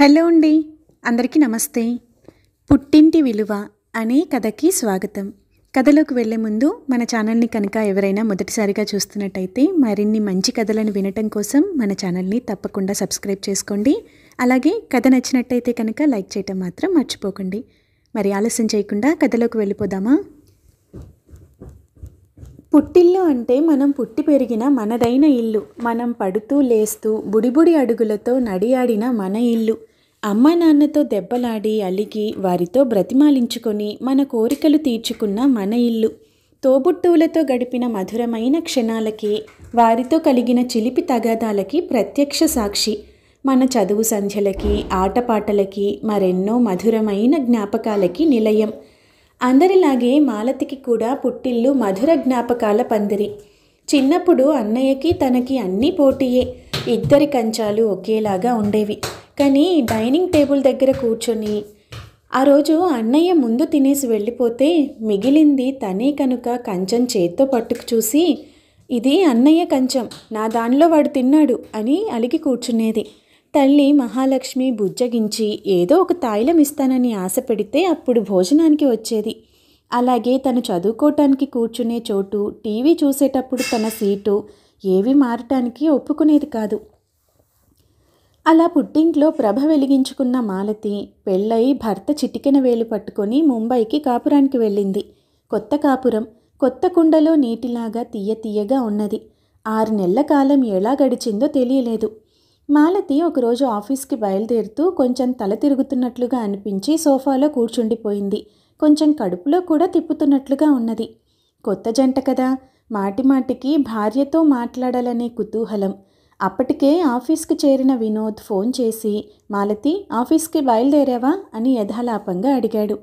hello అండి అందరికీ నమస్తే పుట్టింటి విలువ అనే కథకి స్వాగతం కథలోకి వెళ్లే ముందు మన ఛానల్ని కనుక ఎవరైనా మొదటిసారిగా చూస్తున్నట్టయితే మరిన్ని మంచి కథలను వినటం కోసం మన ఛానల్ని తప్పకుండా సబ్స్క్రైబ్ చేసుకోండి అలాగే కథ నచ్చినట్టయితే కనుక లైక్ చేయటం మాత్రం మర్చిపోకండి మరి ఆలస్యం చేయకుండా కథలోకి వెళ్ళిపోదామా పుట్టిల్లు అంటే మనం పుట్టి పెరిగిన మనదైన ఇల్లు మనం పడుతూ లేస్తూ బుడిబుడి అడుగులతో నడియాడిన మన ఇల్లు అమ్మ నాన్నతో దెబ్బలాడి అలిగి వారితో బ్రతిమాలించుకొని మన కోరికలు తీర్చుకున్న మన ఇల్లు తోబుట్టువులతో గడిపిన మధురమైన క్షణాలకి వారితో కలిగిన చిలిపి తగాదాలకి ప్రత్యక్ష సాక్షి మన చదువు సంధ్యలకి ఆటపాటలకి మరెన్నో మధురమైన జ్ఞాపకాలకి నిలయం అందరిలాగే మాలతికి కూడా పుట్టిల్లు మధుర జ్ఞాపకాల పందిరి చిన్నప్పుడు అన్నయ్యకి తనకి అన్నీ పోటీయే ఇద్దరి కంచాలు ఒకేలాగా ఉండేవి కానీ డైనింగ్ టేబుల్ దగ్గర కూర్చొని ఆ రోజు అన్నయ్య ముందు తినేసి వెళ్ళిపోతే మిగిలింది తనే కనుక కంచం చేత్తో పట్టుకు చూసి ఇది అన్నయ్య కంచం నా దానిలో వాడు తిన్నాడు అని అలిగి కూర్చునేది తల్లి మహాలక్ష్మి బుజ్జగించి ఏదో ఒక తాయిలం ఇస్తానని ఆశ పెడితే అప్పుడు భోజనానికి వచ్చేది అలాగే తను చదువుకోవటానికి కూర్చునే చోటు టీవీ చూసేటప్పుడు తన సీటు ఏవి మారటానికి ఒప్పుకునేది కాదు అలా పుట్టింట్లో ప్రభ వెలిగించుకున్న మాలతి పెళ్ళై భర్త చిటికెన వేలు పట్టుకొని ముంబైకి కాపురానికి వెళ్ళింది కొత్త కాపురం కొత్త కుండలో నీటిలాగా తీయ తీయగా ఉన్నది ఆరు నెలల కాలం ఎలా గడిచిందో తెలియలేదు మాలతి ఒకరోజు ఆఫీస్కి బయలుదేరుతూ కొంచెం తల తిరుగుతున్నట్లుగా అనిపించి సోఫాలో కూర్చుండిపోయింది కొంచెం కడుపులో కూడా తిప్పుతున్నట్లుగా ఉన్నది కొత్త జంట కదా మాటిమాటికి భార్యతో మాట్లాడాలనే కుతూహలం అప్పటికే ఆఫీస్కి చేరిన వినోద్ ఫోన్ చేసి మాలతి ఆఫీస్కి బయలుదేరావా అని యథాలాపంగా అడిగాడు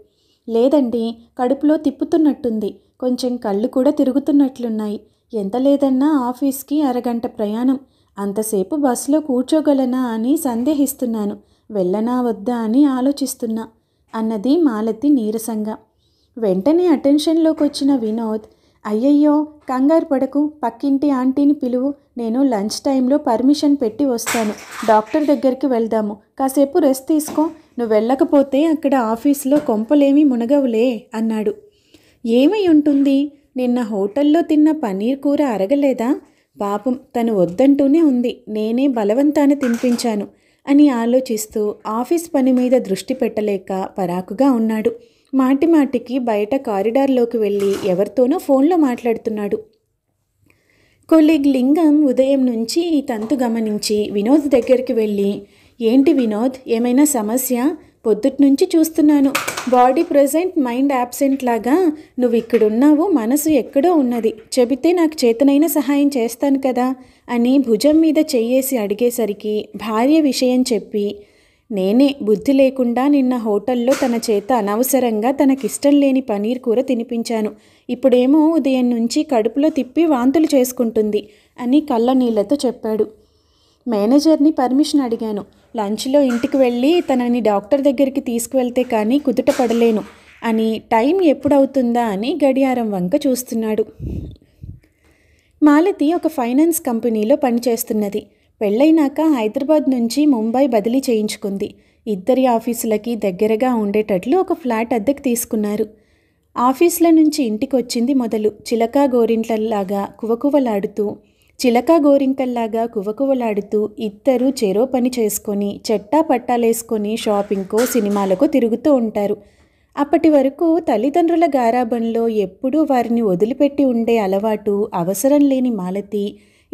లేదండి కడుపులో తిప్పుతున్నట్టుంది కొంచెం కళ్ళు కూడా తిరుగుతున్నట్లున్నాయి ఎంత లేదన్నా ఆఫీస్కి అరగంట ప్రయాణం అంతసేపు బస్సులో కూర్చోగలనా అని సందేహిస్తున్నాను వెళ్ళనా వద్దా అని ఆలోచిస్తున్నా అన్నది మాలతి నీరసంగా వెంటనే అటెన్షన్లోకి వచ్చిన వినోద్ అయ్యయ్యో కంగారు పడకు పక్కింటి ఆంటీని పిలువు నేను లంచ్ టైంలో పర్మిషన్ పెట్టి వస్తాను డాక్టర్ దగ్గరికి వెళ్దాము కాసేపు రెస్ట్ తీసుకో నువ్వు వెళ్ళకపోతే అక్కడ ఆఫీస్లో కొంపలేమీ మునగవులే అన్నాడు ఏమై ఉంటుంది నిన్న హోటల్లో తిన్న పన్నీర్ కూర అరగలేదా పాపం తను వద్దంటూనే ఉంది నేనే బలవంతాన తినిపించాను అని ఆలోచిస్తూ ఆఫీస్ పని మీద దృష్టి పెట్టలేక పరాకుగా ఉన్నాడు మాటి మాటికి బయట కారిడార్లోకి వెళ్ళి ఎవరితోనో ఫోన్లో మాట్లాడుతున్నాడు కొలీగ్ లింగం ఉదయం నుంచి ఈ తంతు గమనించి వినోద్ దగ్గరికి వెళ్ళి ఏంటి వినోద్ ఏమైనా సమస్య పొద్దుట్నుంచి చూస్తున్నాను బాడీ ప్రజెంట్ మైండ్ యాబ్సెంట్ లాగా నువ్వు ఇక్కడున్నావు మనసు ఎక్కడో ఉన్నది చెబితే నాకు చేతనైన సహాయం చేస్తాను కదా అని భుజం మీద చెయ్యేసి అడిగేసరికి భార్య విషయం చెప్పి నేనే బుద్ధి లేకుండా నిన్న హోటల్లో తన చేత అనవసరంగా తనకిష్టం లేని పనీర్ కూర తినిపించాను ఇప్పుడేమో ఉదయం నుంచి కడుపులో తిప్పి వాంతులు చేసుకుంటుంది అని కళ్ళ నీళ్లతో చెప్పాడు మేనేజర్ని పర్మిషన్ అడిగాను లంచ్లో ఇంటికి వెళ్ళి తనని డాక్టర్ దగ్గరికి తీసుకువెళ్తే కానీ కుదుట పడలేను అని టైం ఎప్పుడవుతుందా అని గడియారం వంక చూస్తున్నాడు మాలతి ఒక ఫైనాన్స్ కంపెనీలో పనిచేస్తున్నది పెళ్ళైనాక హైదరాబాద్ నుంచి ముంబై బదిలీ చేయించుకుంది ఇద్దరి ఆఫీసులకి దగ్గరగా ఉండేటట్లు ఒక ఫ్లాట్ అద్దెకు తీసుకున్నారు ఆఫీసుల నుంచి ఇంటికి వచ్చింది మొదలు చిలకా గోరింట్లలాగా కువకువలాడుతూ చిలక గోరింకల్లాగా కువకువలాడుతూ ఇద్దరు చెరో పని చేసుకొని చెట్టా పట్టాలేసుకొని షాపింగ్కో సినిమాలకు తిరుగుతూ ఉంటారు అప్పటి వరకు తల్లిదండ్రుల గారాబంలో ఎప్పుడూ వారిని వదిలిపెట్టి ఉండే అలవాటు అవసరం లేని మాలతి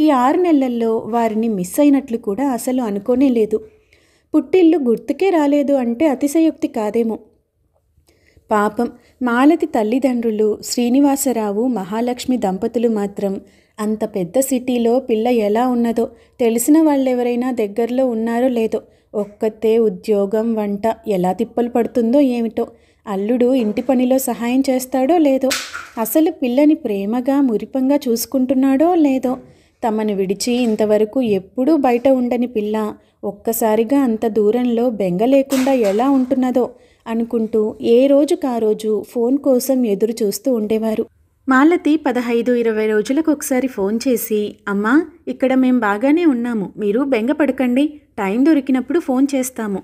ఈ ఆరు నెలల్లో వారిని మిస్ అయినట్లు కూడా అసలు అనుకోనే లేదు పుట్టిల్లు గుర్తుకే రాలేదు అంటే అతిశయోక్తి కాదేమో పాపం మాలతి తల్లిదండ్రులు శ్రీనివాసరావు మహాలక్ష్మి దంపతులు మాత్రం అంత పెద్ద సిటీలో పిల్ల ఎలా ఉన్నదో తెలిసిన వాళ్ళెవరైనా దగ్గరలో ఉన్నారో లేదో ఒక్కతే ఉద్యోగం వంట ఎలా తిప్పలు పడుతుందో ఏమిటో అల్లుడు ఇంటి పనిలో సహాయం చేస్తాడో లేదో అసలు పిల్లని ప్రేమగా మురిపంగా చూసుకుంటున్నాడో లేదో తమను విడిచి ఇంతవరకు ఎప్పుడూ బయట ఉండని పిల్ల ఒక్కసారిగా అంత దూరంలో బెంగ లేకుండా ఎలా ఉంటున్నదో అనుకుంటూ ఏ రోజుకా రోజు ఫోన్ కోసం ఎదురు చూస్తూ ఉండేవారు మాలతి పదహైదు ఇరవై రోజులకు ఒకసారి ఫోన్ చేసి అమ్మా ఇక్కడ మేం బాగానే ఉన్నాము మీరు బెంగపడకండి టైం దొరికినప్పుడు ఫోన్ చేస్తాము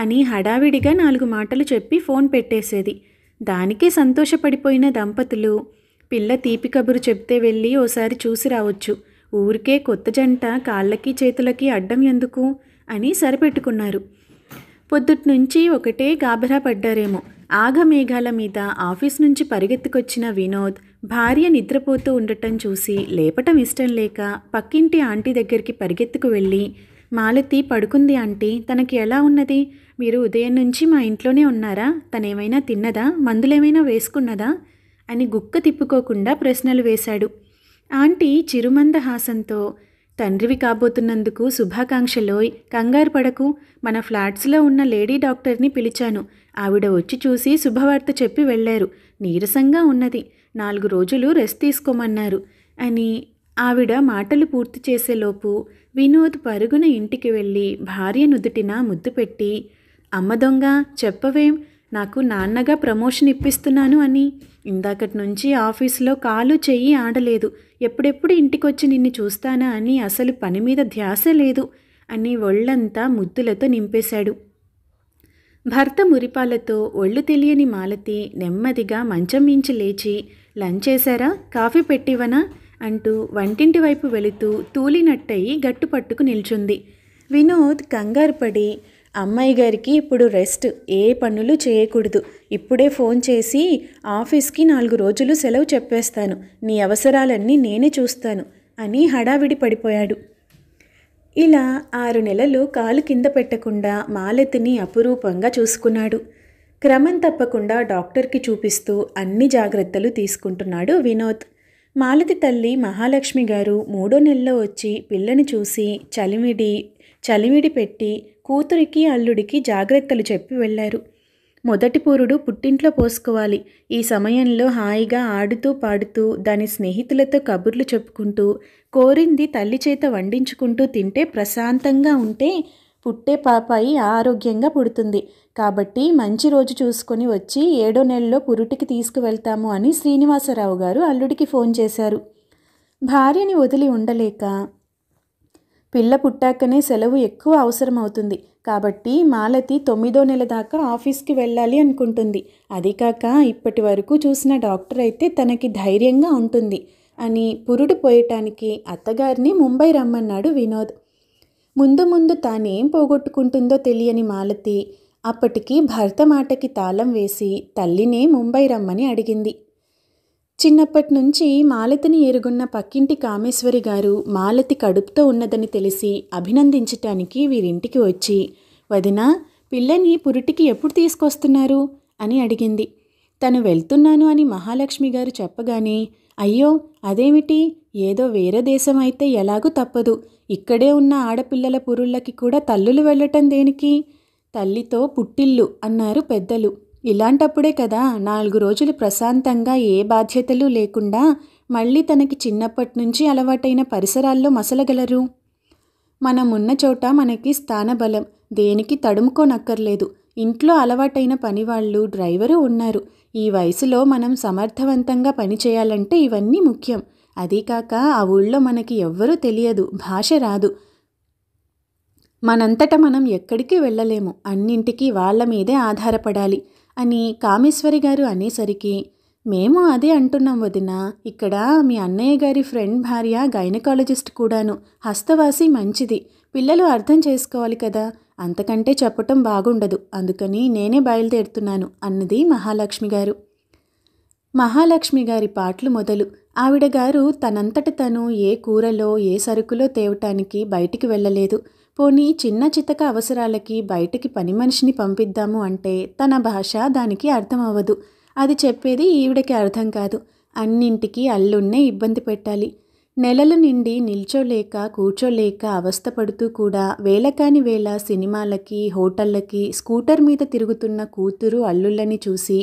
అని హడావిడిగా నాలుగు మాటలు చెప్పి ఫోన్ పెట్టేసేది దానికే సంతోషపడిపోయిన దంపతులు పిల్ల తీపి కబురు చెప్తే వెళ్ళి ఓసారి చూసి రావచ్చు ఊరికే కొత్త జంట కాళ్ళకి చేతులకి అడ్డం ఎందుకు అని సరిపెట్టుకున్నారు పొద్దుట్నుంచి ఒకటే గాబరా పడ్డారేమో ఆగమేఘాల మీద ఆఫీస్ నుంచి పరిగెత్తుకొచ్చిన వినోద్ భార్య నిద్రపోతూ ఉండటం చూసి లేపటం ఇష్టం లేక పక్కింటి ఆంటీ దగ్గరికి పరిగెత్తుకు వెళ్ళి మాలతి పడుకుంది ఆంటీ తనకి ఎలా ఉన్నది మీరు ఉదయం నుంచి మా ఇంట్లోనే ఉన్నారా తనేమైనా తిన్నదా మందులేమైనా వేసుకున్నదా అని గుక్క తిప్పుకోకుండా ప్రశ్నలు వేశాడు ఆంటీ చిరుమంద హాసంతో తండ్రివి కాబోతున్నందుకు శుభాకాంక్షలోయ్ కంగారు పడకు మన ఫ్లాట్స్లో ఉన్న లేడీ డాక్టర్ని పిలిచాను ఆవిడ వచ్చి చూసి శుభవార్త చెప్పి వెళ్ళారు నీరసంగా ఉన్నది నాలుగు రోజులు రెస్ట్ తీసుకోమన్నారు అని ఆవిడ మాటలు పూర్తి చేసేలోపు వినోద్ పరుగున ఇంటికి వెళ్ళి భార్య నుదుటిన ముద్దు పెట్టి అమ్మ దొంగ చెప్పవేం నాకు నాన్నగా ప్రమోషన్ ఇప్పిస్తున్నాను అని ఇందాకటి నుంచి ఆఫీసులో కాలు చెయ్యి ఆడలేదు ఎప్పుడెప్పుడు ఇంటికొచ్చి నిన్ను చూస్తానా అని అసలు పని మీద ధ్యాస లేదు అని ఒళ్ళంతా ముద్దులతో నింపేశాడు భర్త మురిపాలతో ఒళ్ళు తెలియని మాలతి నెమ్మదిగా మంచం మించి లేచి లంచ్ చేశారా కాఫీ పెట్టివనా అంటూ వంటింటి వైపు వెళుతూ తూలినట్టయి గట్టుపట్టుకు నిల్చుంది వినోద్ కంగారుపడి అమ్మాయి గారికి ఇప్పుడు రెస్ట్ ఏ పనులు చేయకూడదు ఇప్పుడే ఫోన్ చేసి ఆఫీస్కి నాలుగు రోజులు సెలవు చెప్పేస్తాను నీ అవసరాలన్నీ నేనే చూస్తాను అని హడావిడి పడిపోయాడు ఇలా ఆరు నెలలు కాలు కింద పెట్టకుండా మాలతిని అపురూపంగా చూసుకున్నాడు క్రమం తప్పకుండా డాక్టర్కి చూపిస్తూ అన్ని జాగ్రత్తలు తీసుకుంటున్నాడు వినోద్ మాలతి తల్లి మహాలక్ష్మి గారు మూడో నెలలో వచ్చి పిల్లని చూసి చలిమిడి చలివిడి పెట్టి కూతురికి అల్లుడికి జాగ్రత్తలు చెప్పి వెళ్ళారు మొదటి పూరుడు పుట్టింట్లో పోసుకోవాలి ఈ సమయంలో హాయిగా ఆడుతూ పాడుతూ దాని స్నేహితులతో కబుర్లు చెప్పుకుంటూ కోరింది తల్లి చేత వండించుకుంటూ తింటే ప్రశాంతంగా ఉంటే పుట్టే పాపాయి ఆరోగ్యంగా పుడుతుంది కాబట్టి మంచి రోజు చూసుకొని వచ్చి ఏడో నెలలో పురుటికి తీసుకువెళ్తాము అని శ్రీనివాసరావు గారు అల్లుడికి ఫోన్ చేశారు భార్యని వదిలి ఉండలేక పిల్ల పుట్టాకనే సెలవు ఎక్కువ అవసరమవుతుంది కాబట్టి మాలతి తొమ్మిదో నెల దాకా ఆఫీస్కి వెళ్ళాలి అనుకుంటుంది అది కాక ఇప్పటి వరకు చూసిన డాక్టర్ అయితే తనకి ధైర్యంగా ఉంటుంది అని పురుడు పోయటానికి అత్తగారిని ముంబై రమ్మన్నాడు వినోద్ ముందు ముందు తానేం పోగొట్టుకుంటుందో తెలియని మాలతి అప్పటికి భర్త మాటకి తాళం వేసి తల్లినే ముంబై రమ్మని అడిగింది చిన్నప్పటి నుంచి మాలతిని ఎరుగున్న పక్కింటి కామేశ్వరి గారు మాలతి కడుపుతో ఉన్నదని తెలిసి అభినందించటానికి వీరింటికి వచ్చి వదిన పిల్లని పురిటికి ఎప్పుడు తీసుకొస్తున్నారు అని అడిగింది తను వెళ్తున్నాను అని మహాలక్ష్మి గారు చెప్పగానే అయ్యో అదేమిటి ఏదో వేరే దేశం అయితే ఎలాగూ తప్పదు ఇక్కడే ఉన్న ఆడపిల్లల పురుళ్ళకి కూడా తల్లులు వెళ్ళటం దేనికి తల్లితో పుట్టిల్లు అన్నారు పెద్దలు ఇలాంటప్పుడే కదా నాలుగు రోజులు ప్రశాంతంగా ఏ బాధ్యతలు లేకుండా మళ్ళీ తనకి చిన్నప్పటి నుంచి అలవాటైన పరిసరాల్లో మసలగలరు మనమున్న చోట మనకి స్థానబలం దేనికి తడుముకోనక్కర్లేదు ఇంట్లో అలవాటైన పనివాళ్ళు డ్రైవరు ఉన్నారు ఈ వయసులో మనం సమర్థవంతంగా పనిచేయాలంటే ఇవన్నీ ముఖ్యం అదీకాక ఆ ఊళ్ళో మనకి ఎవ్వరూ తెలియదు భాష రాదు మనంతట మనం ఎక్కడికి వెళ్ళలేము అన్నింటికీ వాళ్ళ మీదే ఆధారపడాలి అని కామేశ్వరి గారు అనేసరికి మేము అదే అంటున్నాం వదిన ఇక్కడ మీ అన్నయ్య గారి ఫ్రెండ్ భార్య గైనకాలజిస్ట్ కూడాను హస్తవాసి మంచిది పిల్లలు అర్థం చేసుకోవాలి కదా అంతకంటే చెప్పటం బాగుండదు అందుకని నేనే బయలుదేరుతున్నాను అన్నది మహాలక్ష్మి గారు మహాలక్ష్మి గారి పాటలు మొదలు ఆవిడ గారు తనంతట తను ఏ కూరలో ఏ సరుకులో తేవటానికి బయటికి వెళ్ళలేదు పోనీ చిన్న చితక అవసరాలకి బయటికి పని మనిషిని పంపిద్దాము అంటే తన భాష దానికి అర్థం అవ్వదు అది చెప్పేది ఈవిడకి అర్థం కాదు అన్నింటికి అల్లున్నే ఇబ్బంది పెట్టాలి నెలల నిండి నిల్చోలేక కూర్చోలేక అవస్థపడుతూ కూడా వేలకాని వేళ సినిమాలకి హోటళ్ళకి స్కూటర్ మీద తిరుగుతున్న కూతురు అల్లుళ్ళని చూసి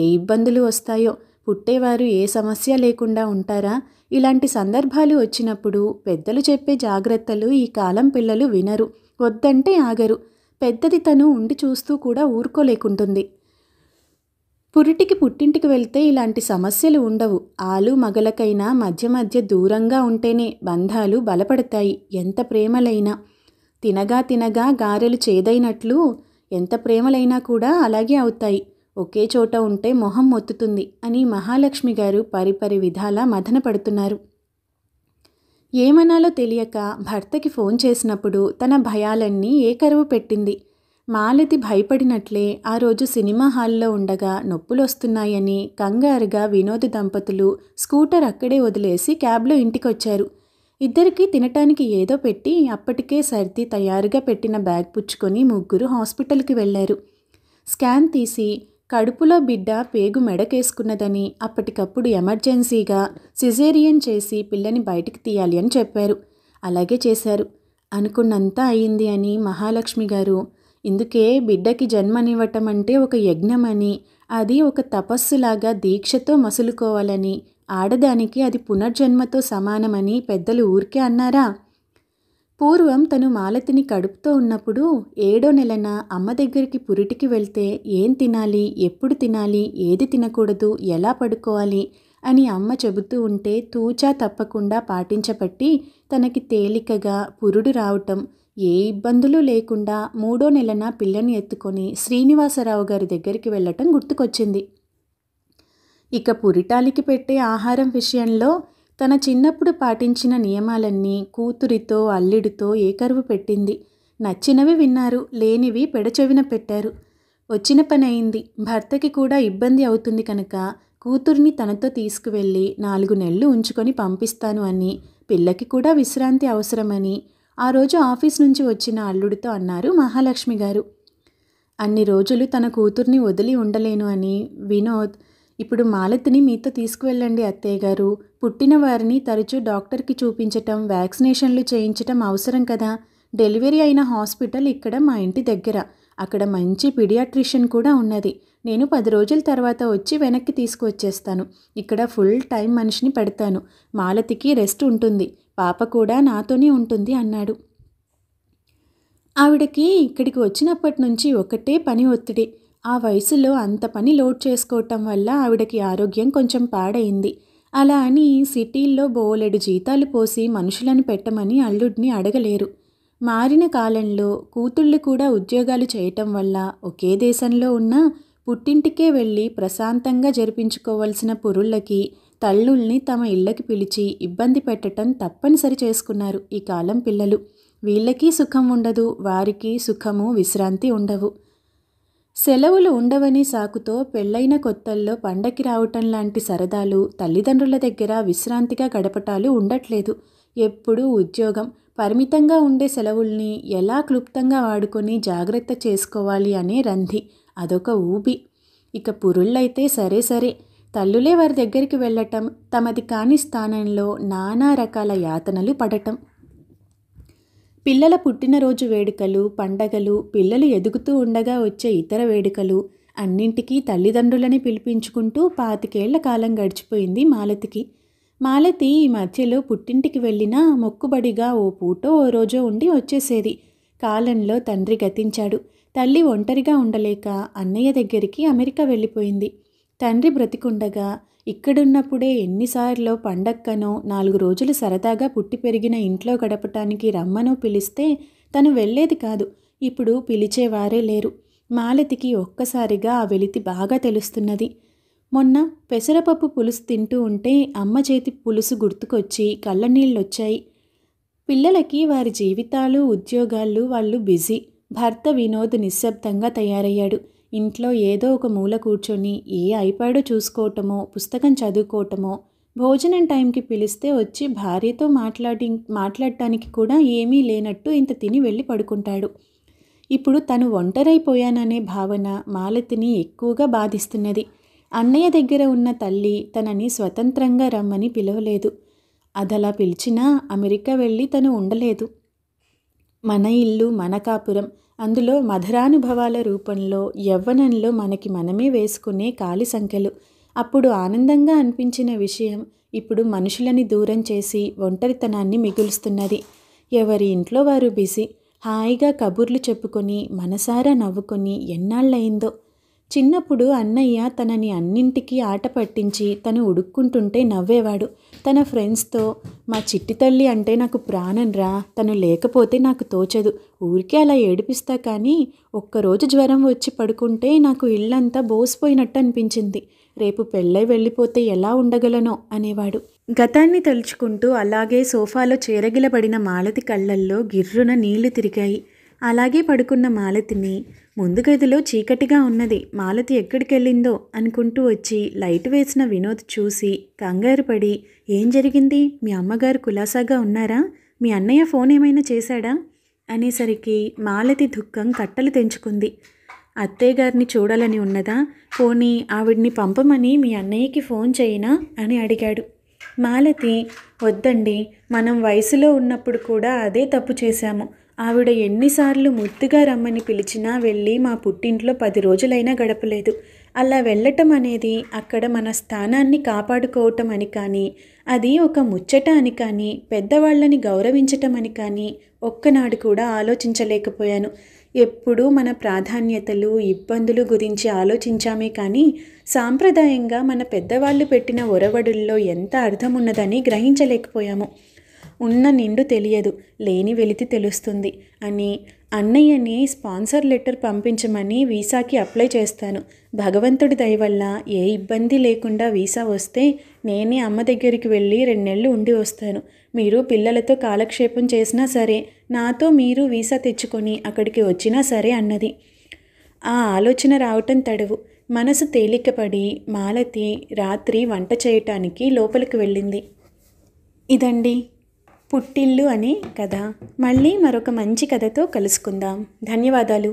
ఏ ఇబ్బందులు వస్తాయో పుట్టేవారు ఏ సమస్య లేకుండా ఉంటారా ఇలాంటి సందర్భాలు వచ్చినప్పుడు పెద్దలు చెప్పే జాగ్రత్తలు ఈ కాలం పిల్లలు వినరు వద్దంటే ఆగరు పెద్దది తను ఉండి చూస్తూ కూడా ఊరుకోలేకుంటుంది పురిటికి పుట్టింటికి వెళ్తే ఇలాంటి సమస్యలు ఉండవు ఆలు మగలకైనా మధ్య మధ్య దూరంగా ఉంటేనే బంధాలు బలపడతాయి ఎంత ప్రేమలైనా తినగా తినగా గారెలు చేదైనట్లు ఎంత ప్రేమలైనా కూడా అలాగే అవుతాయి ఒకే చోట ఉంటే మొహం మొత్తుతుంది అని మహాలక్ష్మి గారు పరిపరి విధాలా మదనపడుతున్నారు ఏమనాలో తెలియక భర్తకి ఫోన్ చేసినప్పుడు తన భయాలన్నీ ఏకరువు పెట్టింది మాలతి భయపడినట్లే ఆ రోజు సినిమా హాల్లో ఉండగా నొప్పులొస్తున్నాయని కంగారుగా వినోద్ దంపతులు స్కూటర్ అక్కడే వదిలేసి క్యాబ్లో ఇంటికొచ్చారు ఇద్దరికీ తినటానికి ఏదో పెట్టి అప్పటికే సర్ది తయారుగా పెట్టిన బ్యాగ్ పుచ్చుకొని ముగ్గురు హాస్పిటల్కి వెళ్ళారు స్కాన్ తీసి కడుపులో బిడ్డ పేగు మెడకేసుకున్నదని అప్పటికప్పుడు ఎమర్జెన్సీగా సిజేరియన్ చేసి పిల్లని బయటికి తీయాలి అని చెప్పారు అలాగే చేశారు అనుకున్నంతా అయింది అని మహాలక్ష్మి గారు ఇందుకే బిడ్డకి జన్మనివ్వటం అంటే ఒక యజ్ఞమని అది ఒక తపస్సులాగా దీక్షతో మసులుకోవాలని ఆడదానికి అది పునర్జన్మతో సమానమని పెద్దలు ఊరికే అన్నారా పూర్వం తను మాలతిని కడుపుతో ఉన్నప్పుడు ఏడో నెలన అమ్మ దగ్గరికి పురిటికి వెళ్తే ఏం తినాలి ఎప్పుడు తినాలి ఏది తినకూడదు ఎలా పడుకోవాలి అని అమ్మ చెబుతూ ఉంటే తూచా తప్పకుండా పాటించబట్టి తనకి తేలికగా పురుడు రావటం ఏ ఇబ్బందులు లేకుండా మూడో నెలన పిల్లని ఎత్తుకొని శ్రీనివాసరావు గారి దగ్గరికి వెళ్ళటం గుర్తుకొచ్చింది ఇక పురిటాలికి పెట్టే ఆహారం విషయంలో తన చిన్నప్పుడు పాటించిన నియమాలన్నీ కూతురితో అల్లుడితో ఏకరువు పెట్టింది నచ్చినవి విన్నారు లేనివి పెడచెవిన పెట్టారు వచ్చిన పని అయింది భర్తకి కూడా ఇబ్బంది అవుతుంది కనుక కూతుర్ని తనతో తీసుకువెళ్ళి నాలుగు నెలలు ఉంచుకొని పంపిస్తాను అని పిల్లకి కూడా విశ్రాంతి అవసరమని ఆ రోజు ఆఫీస్ నుంచి వచ్చిన అల్లుడితో అన్నారు మహాలక్ష్మి గారు అన్ని రోజులు తన కూతుర్ని వదిలి ఉండలేను అని వినోద్ ఇప్పుడు మాలతిని మీతో తీసుకువెళ్ళండి అత్తయ్య గారు పుట్టిన వారిని తరచూ డాక్టర్కి చూపించటం వ్యాక్సినేషన్లు చేయించటం అవసరం కదా డెలివరీ అయిన హాస్పిటల్ ఇక్కడ మా ఇంటి దగ్గర అక్కడ మంచి పిడియాట్రిషియన్ కూడా ఉన్నది నేను పది రోజుల తర్వాత వచ్చి వెనక్కి తీసుకువచ్చేస్తాను ఇక్కడ ఫుల్ టైం మనిషిని పెడతాను మాలతికి రెస్ట్ ఉంటుంది పాప కూడా నాతోనే ఉంటుంది అన్నాడు ఆవిడకి ఇక్కడికి వచ్చినప్పటి నుంచి ఒకటే పని ఒత్తిడి ఆ వయసులో అంత పని లోడ్ చేసుకోవటం వల్ల ఆవిడకి ఆరోగ్యం కొంచెం పాడైంది అలా అని సిటీల్లో బోలెడు జీతాలు పోసి మనుషులను పెట్టమని అల్లుడిని అడగలేరు మారిన కాలంలో కూతుళ్ళు కూడా ఉద్యోగాలు చేయటం వల్ల ఒకే దేశంలో ఉన్న పుట్టింటికే వెళ్ళి ప్రశాంతంగా జరిపించుకోవలసిన పురుళ్ళకి తల్లుల్ని తమ ఇళ్ళకి పిలిచి ఇబ్బంది పెట్టడం తప్పనిసరి చేసుకున్నారు ఈ కాలం పిల్లలు వీళ్ళకి సుఖం ఉండదు వారికి సుఖము విశ్రాంతి ఉండవు సెలవులు ఉండవని సాకుతో పెళ్లైన కొత్తల్లో పండకి రావటం లాంటి సరదాలు తల్లిదండ్రుల దగ్గర విశ్రాంతిగా గడపటాలు ఉండట్లేదు ఎప్పుడూ ఉద్యోగం పరిమితంగా ఉండే సెలవుల్ని ఎలా క్లుప్తంగా వాడుకొని జాగ్రత్త చేసుకోవాలి అనే రంధి అదొక ఊబి ఇక పురుళ్ళైతే సరే సరే తల్లులే వారి దగ్గరికి వెళ్ళటం తమది కాని స్థానంలో నానా రకాల యాతనలు పడటం పిల్లల పుట్టినరోజు వేడుకలు పండగలు పిల్లలు ఎదుగుతూ ఉండగా వచ్చే ఇతర వేడుకలు అన్నింటికీ తల్లిదండ్రులని పిలిపించుకుంటూ పాతికేళ్ల కాలం గడిచిపోయింది మాలతికి మాలతి ఈ మధ్యలో పుట్టింటికి వెళ్ళినా మొక్కుబడిగా ఓ పూటో ఓ రోజో ఉండి వచ్చేసేది కాలంలో తండ్రి గతించాడు తల్లి ఒంటరిగా ఉండలేక అన్నయ్య దగ్గరికి అమెరికా వెళ్ళిపోయింది తండ్రి బ్రతికుండగా ఇక్కడున్నప్పుడే ఎన్నిసార్లు పండక్కనో నాలుగు రోజులు సరదాగా పుట్టి పెరిగిన ఇంట్లో గడపటానికి రమ్మనో పిలిస్తే తను వెళ్ళేది కాదు ఇప్పుడు పిలిచేవారే లేరు మాలతికి ఒక్కసారిగా ఆ వెలితి బాగా తెలుస్తున్నది మొన్న పెసరపప్పు పులుసు తింటూ ఉంటే అమ్మ చేతి పులుసు గుర్తుకొచ్చి కళ్ళనీళ్ళొచ్చాయి పిల్లలకి వారి జీవితాలు ఉద్యోగాలు వాళ్ళు బిజీ భర్త వినోద్ నిశ్శబ్దంగా తయారయ్యాడు ఇంట్లో ఏదో ఒక మూల కూర్చొని ఏ ఐపాడో చూసుకోవటమో పుస్తకం చదువుకోవటమో భోజనం టైంకి పిలిస్తే వచ్చి భార్యతో మాట్లాడి మాట్లాడటానికి కూడా ఏమీ లేనట్టు ఇంత తిని వెళ్ళి పడుకుంటాడు ఇప్పుడు తను ఒంటరైపోయాననే భావన మాలతిని ఎక్కువగా బాధిస్తున్నది అన్నయ్య దగ్గర ఉన్న తల్లి తనని స్వతంత్రంగా రమ్మని పిలవలేదు అదలా పిలిచినా అమెరికా వెళ్ళి తను ఉండలేదు మన ఇల్లు మన కాపురం అందులో మధురానుభవాల రూపంలో యవ్వనంలో మనకి మనమే వేసుకునే కాలి సంఖ్యలు అప్పుడు ఆనందంగా అనిపించిన విషయం ఇప్పుడు మనుషులని దూరం చేసి ఒంటరితనాన్ని మిగులుస్తున్నది ఎవరి ఇంట్లో వారు బిజీ హాయిగా కబుర్లు చెప్పుకొని మనసారా నవ్వుకొని ఎన్నాళ్ళయిందో చిన్నప్పుడు అన్నయ్య తనని అన్నింటికి ఆట పట్టించి తను ఉడుక్కుంటుంటే నవ్వేవాడు తన ఫ్రెండ్స్తో మా చిట్టి తల్లి అంటే నాకు ప్రాణం రా తను లేకపోతే నాకు తోచదు ఊరికే అలా ఏడిపిస్తా కానీ ఒక్కరోజు జ్వరం వచ్చి పడుకుంటే నాకు ఇల్లంతా బోసిపోయినట్టు అనిపించింది రేపు పెళ్ళై వెళ్ళిపోతే ఎలా ఉండగలనో అనేవాడు గతాన్ని తలుచుకుంటూ అలాగే సోఫాలో చేరగిలబడిన మాలతి కళ్ళల్లో గిర్రున నీళ్లు తిరిగాయి అలాగే పడుకున్న మాలతిని ముందు గదిలో చీకటిగా ఉన్నది మాలతి ఎక్కడికెళ్ళిందో అనుకుంటూ వచ్చి లైట్ వేసిన వినోద్ చూసి కంగారు పడి ఏం జరిగింది మీ అమ్మగారు కులాసాగా ఉన్నారా మీ అన్నయ్య ఫోన్ ఏమైనా చేశాడా అనేసరికి మాలతి దుఃఖం కట్టలు తెంచుకుంది అత్తయ్య గారిని చూడాలని ఉన్నదా పోనీ ఆవిడ్ని పంపమని మీ అన్నయ్యకి ఫోన్ చేయినా అని అడిగాడు మాలతి వద్దండి మనం వయసులో ఉన్నప్పుడు కూడా అదే తప్పు చేశాము ఆవిడ ఎన్నిసార్లు ముద్దుగా రమ్మని పిలిచినా వెళ్ళి మా పుట్టింట్లో పది రోజులైనా గడపలేదు అలా వెళ్ళటం అనేది అక్కడ మన స్థానాన్ని కాపాడుకోవటం అని కానీ అది ఒక ముచ్చట అని కానీ పెద్దవాళ్ళని గౌరవించటం అని కానీ ఒక్కనాడు కూడా ఆలోచించలేకపోయాను ఎప్పుడూ మన ప్రాధాన్యతలు ఇబ్బందులు గురించి ఆలోచించామే కానీ సాంప్రదాయంగా మన పెద్దవాళ్ళు పెట్టిన ఒరవడుల్లో ఎంత అర్థం ఉన్నదని గ్రహించలేకపోయాము ఉన్న నిండు తెలియదు లేని వెలితి తెలుస్తుంది అని అన్నయ్యని స్పాన్సర్ లెటర్ పంపించమని వీసాకి అప్లై చేస్తాను భగవంతుడి దయ వల్ల ఏ ఇబ్బంది లేకుండా వీసా వస్తే నేనే అమ్మ దగ్గరికి వెళ్ళి రెండు నెలలు ఉండి వస్తాను మీరు పిల్లలతో కాలక్షేపం చేసినా సరే నాతో మీరు వీసా తెచ్చుకొని అక్కడికి వచ్చినా సరే అన్నది ఆ ఆలోచన రావటం తడవు మనసు తేలికపడి మాలతి రాత్రి వంట చేయటానికి లోపలికి వెళ్ళింది ఇదండి పుట్టిల్లు అనే కథ మళ్ళీ మరొక మంచి కథతో కలుసుకుందాం ధన్యవాదాలు